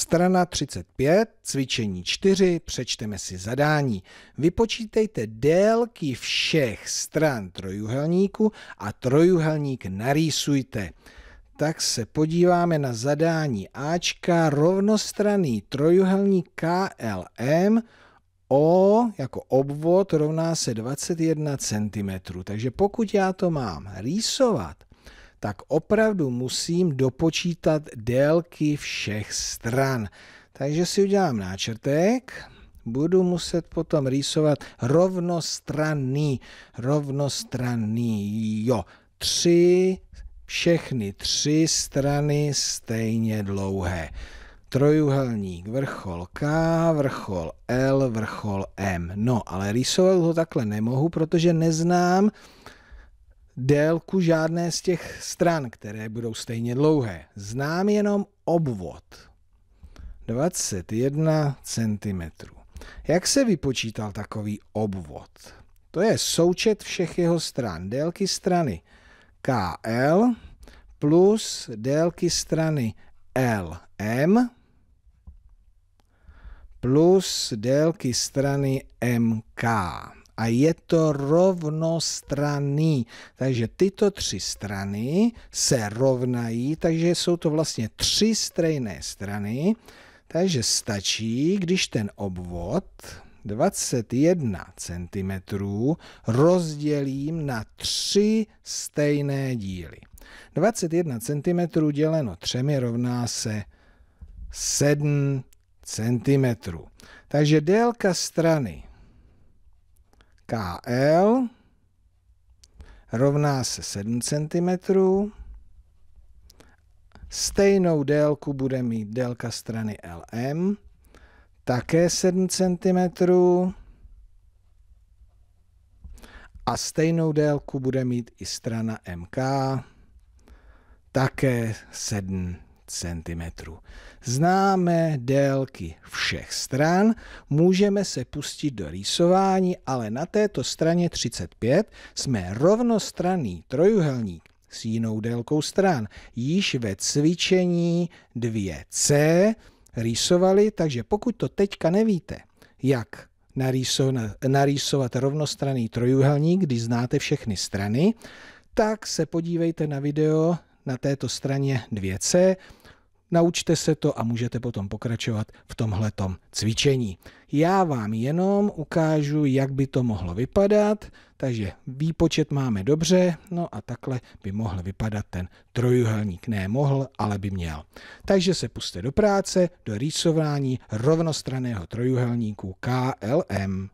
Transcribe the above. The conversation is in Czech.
Strana 35, cvičení 4, přečteme si zadání. Vypočítejte délky všech stran trojuhelníku a trojuhelník narýsujte. Tak se podíváme na zadání Ačka rovnostranný trojuhelník KLM O jako obvod rovná se 21 cm. Takže pokud já to mám rýsovat, tak opravdu musím dopočítat délky všech stran. Takže si udělám náčrtek, budu muset potom rýsovat rovnostranný, rovnostranný, jo, tři, všechny tři strany stejně dlouhé trojuhelník, vrchol K, vrchol L, vrchol M. No, ale rýsovat ho takhle nemohu, protože neznám délku žádné z těch stran, které budou stejně dlouhé. Znám jenom obvod. 21 cm. Jak se vypočítal takový obvod? To je součet všech jeho stran. Délky strany KL plus délky strany LM plus délky strany MK a je to rovnostraný. Takže tyto tři strany se rovnají, takže jsou to vlastně tři stejné strany. Takže stačí, když ten obvod 21 cm rozdělím na tři stejné díly. 21 cm děleno třemi rovná se 7 cm. Takže délka strany KL rovná se 7 cm. Stejnou délku bude mít délka strany LM, také 7 cm. A stejnou délku bude mít i strana MK, také 7 cm. Známe délky všech stran, můžeme se pustit do rýsování, ale na této straně 35 jsme rovnostranný trojuhelník s jinou délkou stran. Již ve cvičení 2C rýsovali, takže pokud to teďka nevíte, jak narýsovat, rovnostranný trojuhelník, když znáte všechny strany, tak se podívejte na video na této straně 2C, Naučte se to a můžete potom pokračovat v tomhletom cvičení. Já vám jenom ukážu, jak by to mohlo vypadat, takže výpočet máme dobře, no a takhle by mohl vypadat ten trojuhelník. Ne mohl, ale by měl. Takže se puste do práce, do rýsování rovnostraného trojuhelníku KLM.